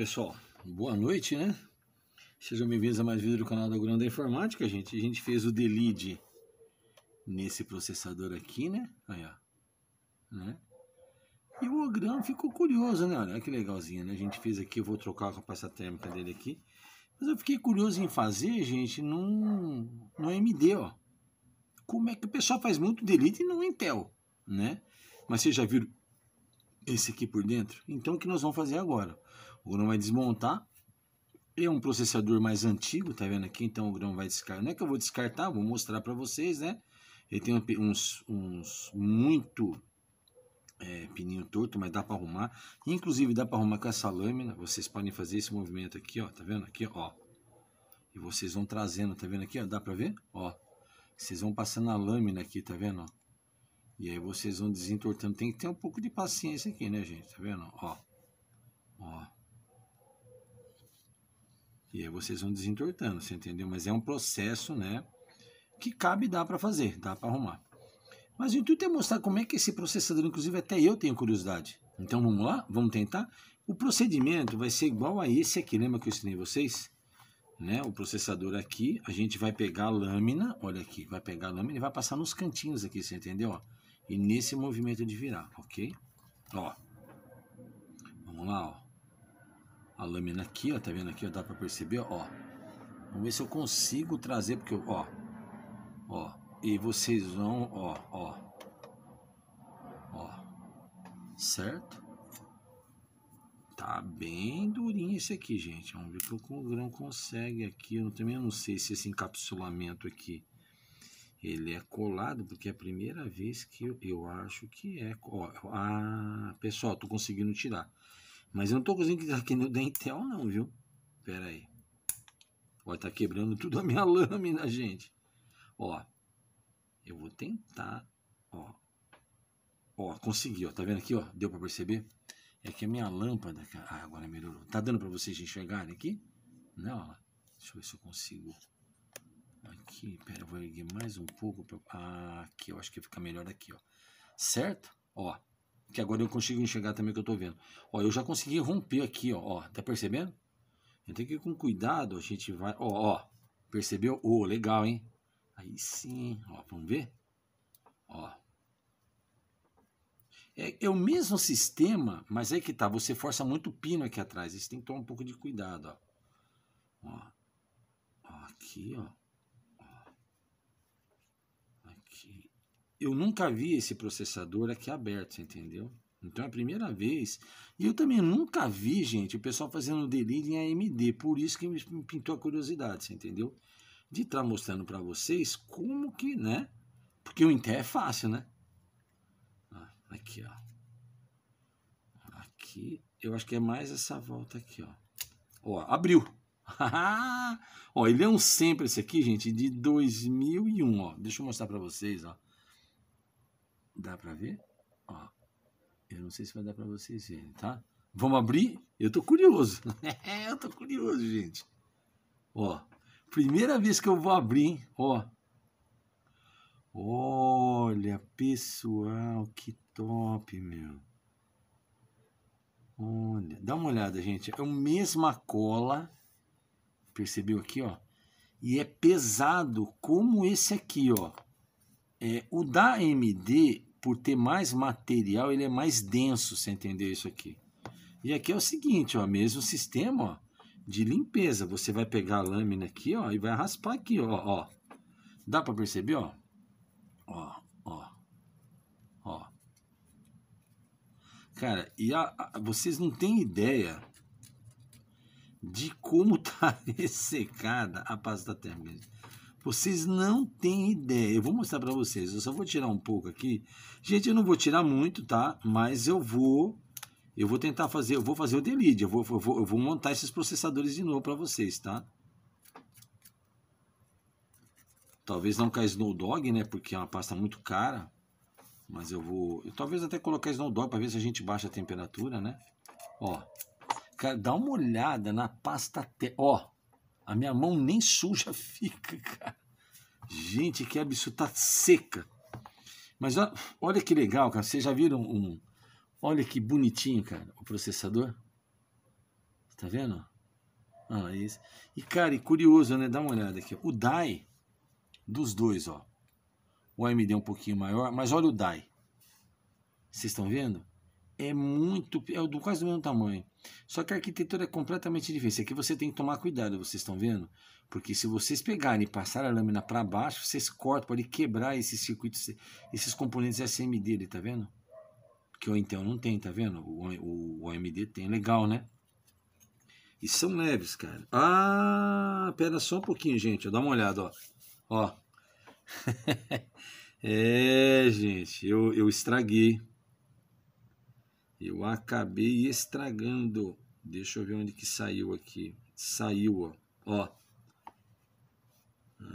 pessoal, boa noite, né? Sejam bem-vindos a mais um vídeo do canal da Grão da Informática, gente. A gente fez o delete nesse processador aqui, né? Aí, ó. Né? E o Ogram ficou curioso, né? Olha que legalzinho, né? A gente fez aqui, eu vou trocar a pasta térmica dele aqui. Mas eu fiquei curioso em fazer, gente, num, num AMD, ó. Como é que o pessoal faz muito delete no Intel, né? Mas vocês já viram esse aqui por dentro? Então, o que nós vamos fazer agora? o grão vai desmontar. Ele é um processador mais antigo, tá vendo aqui? Então o grão vai descartar. Não é que eu vou descartar, vou mostrar para vocês, né? Ele tem uns, uns muito é, pininho torto, mas dá para arrumar. Inclusive dá para arrumar com essa lâmina. Vocês podem fazer esse movimento aqui, ó. Tá vendo aqui, ó? E vocês vão trazendo, tá vendo aqui, ó? Dá para ver? Ó. Vocês vão passando a lâmina aqui, tá vendo? E aí vocês vão desentortando. Tem que ter um pouco de paciência aqui, né, gente? Tá vendo? Ó. Ó. E aí vocês vão desentortando, você entendeu? Mas é um processo, né? Que cabe e dá para fazer, dá para arrumar. Mas o intuito é mostrar como é que esse processador, inclusive até eu tenho curiosidade. Então vamos lá, vamos tentar. O procedimento vai ser igual a esse aqui, lembra que eu ensinei vocês? Né? O processador aqui, a gente vai pegar a lâmina, olha aqui, vai pegar a lâmina e vai passar nos cantinhos aqui, você entendeu? e nesse movimento de virar, ok? Ó, vamos lá, ó a lâmina aqui, ó, tá vendo aqui, ó, dá para perceber, ó. Vamos ver se eu consigo trazer, porque, eu, ó, ó, e vocês vão, ó, ó, ó, certo? Tá bem durinho esse aqui, gente. Vamos ver que o grão consegue aqui. Eu também não sei se esse encapsulamento aqui ele é colado, porque é a primeira vez que eu, eu acho que é. Ó, ah, pessoal, tô conseguindo tirar. Mas eu não tô conseguindo que aqui no Dentel, não, viu? Pera aí. Ó, tá quebrando tudo a minha lâmina, gente. Ó, eu vou tentar, ó. Ó, consegui, ó. Tá vendo aqui, ó? Deu para perceber? É que a minha lâmpada, Ah, agora melhorou. Tá dando para vocês enxergarem aqui? Né, ó. Deixa eu ver se eu consigo. Aqui, pera, eu vou erguer mais um pouco. Pra... Ah, aqui, eu acho que fica melhor aqui, ó. Certo? Ó, que agora eu consigo enxergar também o que eu estou vendo. Ó, eu já consegui romper aqui, ó. ó tá percebendo? Eu tenho que ir com cuidado, a gente vai... Ó, ó. Percebeu? Ô, oh, legal, hein? Aí sim, ó, vamos ver? Ó. É, é o mesmo sistema, mas aí é que tá, você força muito o pino aqui atrás. Isso tem que tomar um pouco de cuidado, ó. Ó. ó aqui, ó. eu nunca vi esse processador aqui aberto, entendeu? Então é a primeira vez. E eu também nunca vi, gente, o pessoal fazendo delírio em AMD. Por isso que me pintou a curiosidade, você entendeu? De estar tá mostrando para vocês como que, né? Porque o Intel é fácil, né? Ah, aqui, ó. Aqui, eu acho que é mais essa volta aqui, ó. Ó, abriu. ó, ele é um sempre esse aqui, gente, de 2001, ó. Deixa eu mostrar para vocês, ó. Dá para ver? Ó, eu não sei se vai dar para vocês verem, tá? Vamos abrir? Eu tô curioso. eu tô curioso, gente. Ó, primeira vez que eu vou abrir, ó. Olha, pessoal, que top, meu. Olha, dá uma olhada, gente. É a mesma cola. Percebeu aqui, ó? E é pesado como esse aqui, ó. É, o da AMD por ter mais material, ele é mais denso, você entender isso aqui. E aqui é o seguinte, ó, mesmo sistema ó, de limpeza. Você vai pegar a lâmina aqui, ó, e vai raspar aqui, ó, ó. Dá para perceber, ó? Ó, ó. Ó. Cara, e a, a, vocês não têm ideia de como tá ressecada a pasta térmica. Vocês não têm ideia. Eu vou mostrar para vocês. Eu só vou tirar um pouco aqui. Gente, eu não vou tirar muito, tá? Mas eu vou eu vou tentar fazer, eu vou fazer o delete, eu vou, eu vou, eu vou montar esses processadores de novo para vocês, tá? Talvez não caia Snowdog, né? Porque é uma pasta muito cara. Mas eu vou. Eu talvez até colocar Snowdog para ver se a gente baixa a temperatura, né? Ó. Cara, dá uma olhada na pasta. Te... Ó. A minha mão nem suja fica, cara. Gente, que absurdo, tá seca. Mas ó, olha que legal, cara. Vocês já viram um. Olha que bonitinho, cara, o processador. Tá vendo? Ah, esse. E, cara, e curioso, né? Dá uma olhada aqui. O DAI dos dois, ó. O AMD é um pouquinho maior, mas olha o DAI. Vocês estão vendo? é muito, é do quase do mesmo tamanho. Só que a arquitetura é completamente diferente. Aqui você tem que tomar cuidado, vocês estão vendo? Porque se vocês pegarem e passarem a lâmina para baixo, vocês cortam, pode quebrar esses circuitos, esses componentes SMD dele, tá vendo? Que o Intel não tem, tá vendo? O, o, o AMD tem, legal, né? E são leves, cara. Ah, pera só um pouquinho, gente. Eu dá uma olhada, ó. Ó. é, gente, eu, eu estraguei. Eu acabei estragando. Deixa eu ver onde que saiu aqui. Saiu, ó. ó.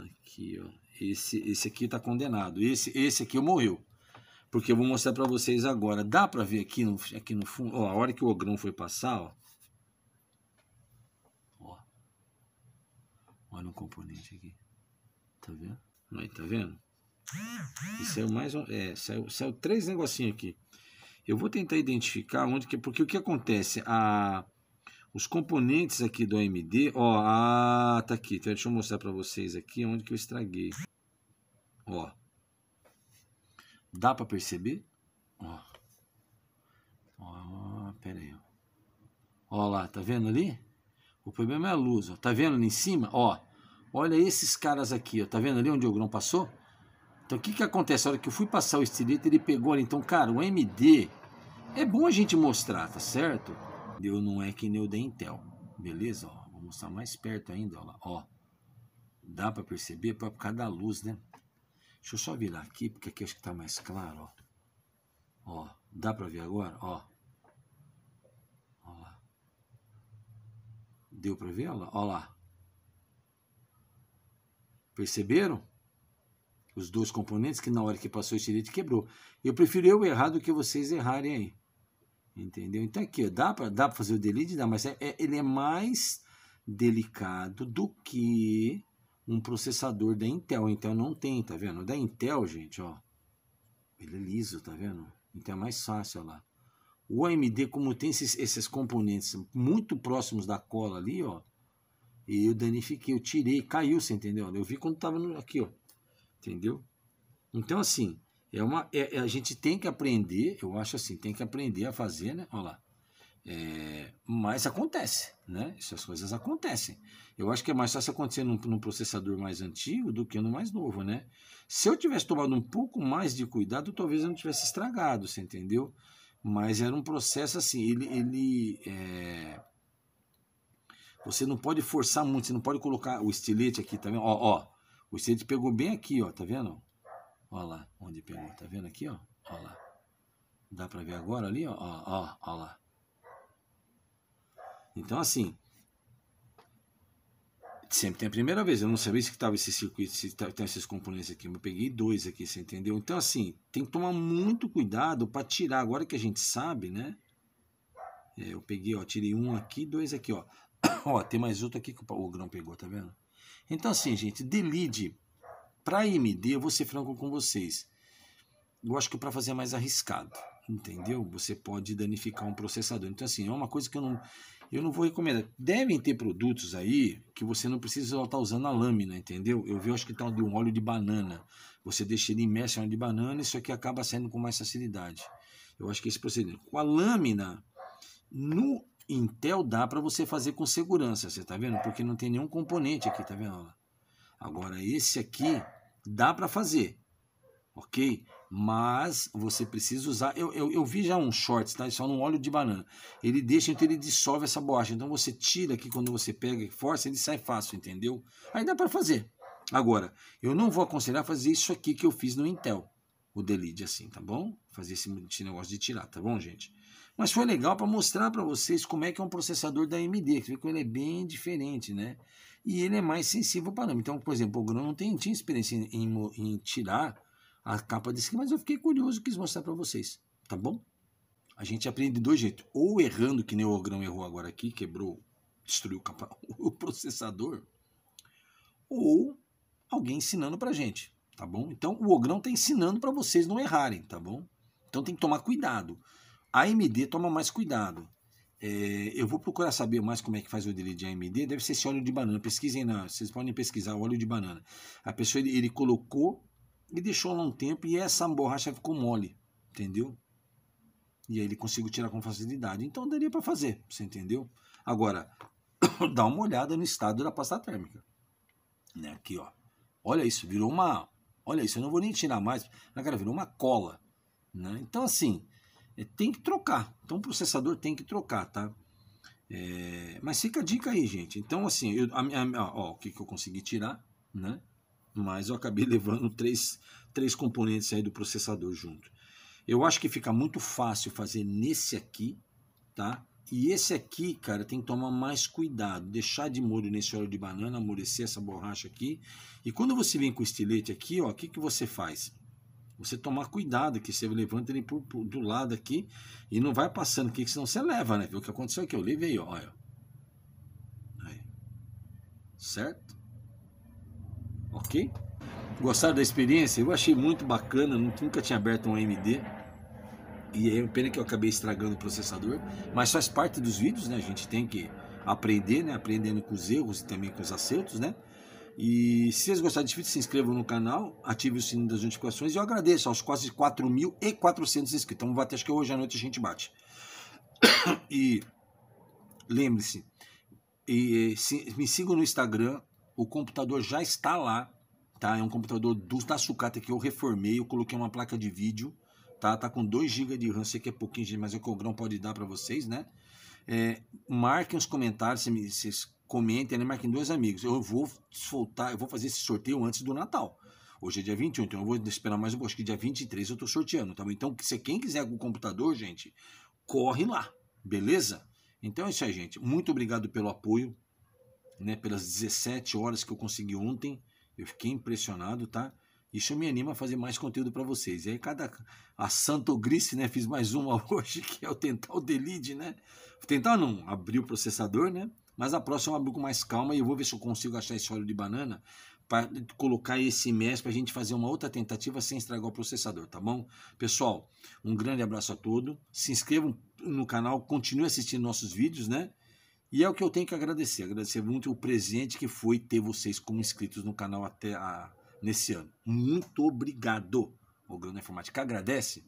Aqui, ó. Esse, esse aqui tá condenado. Esse, esse aqui morreu. Porque eu vou mostrar para vocês agora. Dá para ver aqui no, aqui no fundo? Ó, a hora que o ogrão foi passar, ó. Ó. Olha no componente aqui. Tá vendo? Aí, tá vendo? E saiu é mais um. É, saiu, saiu três negocinhos aqui. Eu vou tentar identificar onde que. Porque o que acontece? A, os componentes aqui do AMD. Ó, ah, tá aqui. Então, deixa eu mostrar para vocês aqui onde que eu estraguei. Ó. Dá para perceber? Ó. Ó, pera aí. Ó lá, tá vendo ali? O problema é a luz, ó. Tá vendo ali em cima? Ó. Olha esses caras aqui, ó. Tá vendo ali onde o grão passou? Então o que, que acontece? A hora que eu fui passar o estilete, ele pegou ali. Então, cara, o MD é bom a gente mostrar, tá certo? Deu não é que nem o Dentel. Beleza? Ó, vou mostrar mais perto ainda, ó. Lá. ó. Dá para perceber é por causa da luz, né? Deixa eu só virar aqui, porque aqui acho que tá mais claro, ó. Ó, dá para ver agora? Ó. Ó lá. Deu para ver? Ó lá. Perceberam? os dois componentes, que na hora que passou esse direito quebrou. Eu prefiro eu errar do que vocês errarem aí. Entendeu? Então aqui, ó, dá para dá fazer o delete, dá, mas é, é, ele é mais delicado do que um processador da Intel. Intel não tem, tá vendo? Da Intel, gente, ó. Ele é liso, tá vendo? Então é mais fácil, ó lá. O AMD, como tem esses, esses componentes muito próximos da cola ali, ó. E eu danifiquei, eu tirei, caiu, você entendeu? Eu vi quando tava no, aqui, ó. Entendeu? Então, assim, é uma, é, é, a gente tem que aprender, eu acho assim, tem que aprender a fazer, né? Olha lá. É, mas acontece, né? Essas coisas acontecem. Eu acho que é mais fácil acontecer num, num, processador mais antigo do que no mais novo, né? Se eu tivesse tomado um pouco mais de cuidado, talvez eu não tivesse estragado, você entendeu? Mas era um processo assim, ele. ele é... Você não pode forçar muito, você não pode colocar o estilete aqui também, ó, ó. O sede pegou bem aqui, ó, tá vendo? Ó lá, onde pegou, tá vendo aqui, ó? Ó lá. Dá para ver agora ali, ó, ó, ó, ó lá. Então, assim, sempre tem a primeira vez. Eu não sabia se tava esse circuito, se tá, tem esses componentes aqui. Eu peguei dois aqui, você entendeu? Então, assim, tem que tomar muito cuidado para tirar. Agora que a gente sabe, né? É, eu peguei, ó, tirei um aqui, dois aqui, ó. ó, tem mais outro aqui que o grão pegou, tá vendo? Então, assim, gente, de lead Para IMD, eu vou ser franco com vocês. Eu acho que para fazer é mais arriscado, entendeu? Você pode danificar um processador. Então, assim, é uma coisa que eu não, eu não vou recomendar. Devem ter produtos aí que você não precisa estar tá usando a lâmina, entendeu? Eu vi, eu acho que está de um óleo de banana. Você deixa ele imerso em óleo de banana, isso aqui acaba saindo com mais facilidade. Eu acho que esse procedimento. Com a lâmina, no Intel dá para você fazer com segurança, você tá vendo? Porque não tem nenhum componente aqui, tá vendo? Agora esse aqui dá para fazer, ok? Mas você precisa usar. Eu, eu, eu vi já um shorts, tá? Isso é um óleo de banana. Ele deixa, então ele dissolve essa borracha. Então você tira aqui quando você pega e força, ele sai fácil, entendeu? Aí dá para fazer. Agora, eu não vou aconselhar fazer isso aqui que eu fiz no Intel, o Delete assim, tá bom? fazer esse, negócio de tirar, tá bom, gente? Mas foi legal para mostrar para vocês como é que é um processador da AMD, que ele é bem diferente, né? E ele é mais sensível para não. Então, por exemplo, o Grão não tem, tinha experiência em, em, tirar a capa desse aqui, mas eu fiquei curioso e quis mostrar para vocês, tá bom? A gente aprende de dois jeitos, ou errando, que nem o Ogrão errou agora aqui, quebrou, destruiu o, processador, ou alguém ensinando para gente, tá bom? Então o Ogrão está ensinando para vocês não errarem, tá bom? Então tem que tomar cuidado. A AMD toma mais cuidado. É, eu vou procurar saber mais como é que faz o delay de AMD. Deve ser esse óleo de banana. Pesquisem, na, vocês podem pesquisar o óleo de banana. A pessoa ele, ele colocou e deixou lá um tempo e essa borracha ficou mole, entendeu? E aí ele conseguiu tirar com facilidade. Então daria para fazer, você entendeu? Agora, dá uma olhada no estado da pasta térmica. Né? Aqui, ó. Olha isso, virou uma. Olha isso, eu não vou nem tirar mais. Na cara, virou uma cola. Né? Então, assim, é, tem que trocar. Então, o processador tem que trocar, tá? É, mas fica a dica aí, gente. Então, assim, eu, a, a, ó, o que, que eu consegui tirar, né? Mas eu acabei levando três, três componentes aí do processador junto. Eu acho que fica muito fácil fazer nesse aqui, tá? E esse aqui, cara, tem que tomar mais cuidado. Deixar de molho nesse óleo de banana, amolecer essa borracha aqui. E quando você vem com o estilete aqui, ó, o que, que você faz? você tomar cuidado, que você levanta ele por, por, do lado aqui e não vai passando aqui, que senão você leva, né? Viu o que aconteceu aqui? Eu levei, olha. Aí. Certo? Ok? Gostaram da experiência? Eu achei muito bacana, nunca tinha aberto um AMD. E é pena que eu acabei estragando o processador, mas faz parte dos vídeos, né? A gente tem que aprender, né? Aprendendo com os erros e também com os acertos, né? E se vocês gostarem desse vídeo, se inscrevam no canal, ative o sininho das notificações e eu agradeço aos quase 4.400 inscritos. Então, vamos bater, acho que hoje à noite a gente bate. E lembre-se, me sigam no Instagram, o computador já está lá, tá? É um computador do, da sucata que eu reformei, eu coloquei uma placa de vídeo, tá? Tá com 2 GB de RAM, sei que é pouquinho, mas é o que o grão pode dar para vocês, né? É, marquem os comentários se, se comentem, né? marquem dois amigos. Eu vou soltar, eu vou fazer esse sorteio antes do Natal. Hoje é dia 21, então eu vou esperar mais um pouco. Acho que dia 23 eu estou sorteando, tá bom? Então, se quem quiser o computador, gente, corre lá, beleza? Então é isso aí, gente. Muito obrigado pelo apoio, né? Pelas 17 horas que eu consegui ontem. Eu fiquei impressionado, tá? Isso me anima a fazer mais conteúdo para vocês. E aí, cada. A Santo Grice, né? Fiz mais uma hoje, que é o Tentar o Delete, né? Tentar não, abrir o processador, né? Mas a próxima eu abro com mais calma e eu vou ver se eu consigo achar esse óleo de banana para colocar esse mês para a gente fazer uma outra tentativa sem estragar o processador, tá bom? Pessoal, um grande abraço a todos. Se inscrevam no canal, continue assistindo nossos vídeos, né? E é o que eu tenho que agradecer. Agradecer muito o presente que foi ter vocês como inscritos no canal até a, nesse ano. Muito obrigado. O Grande Informática agradece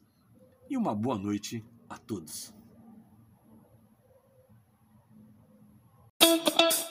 e uma boa noite a todos. Thank you.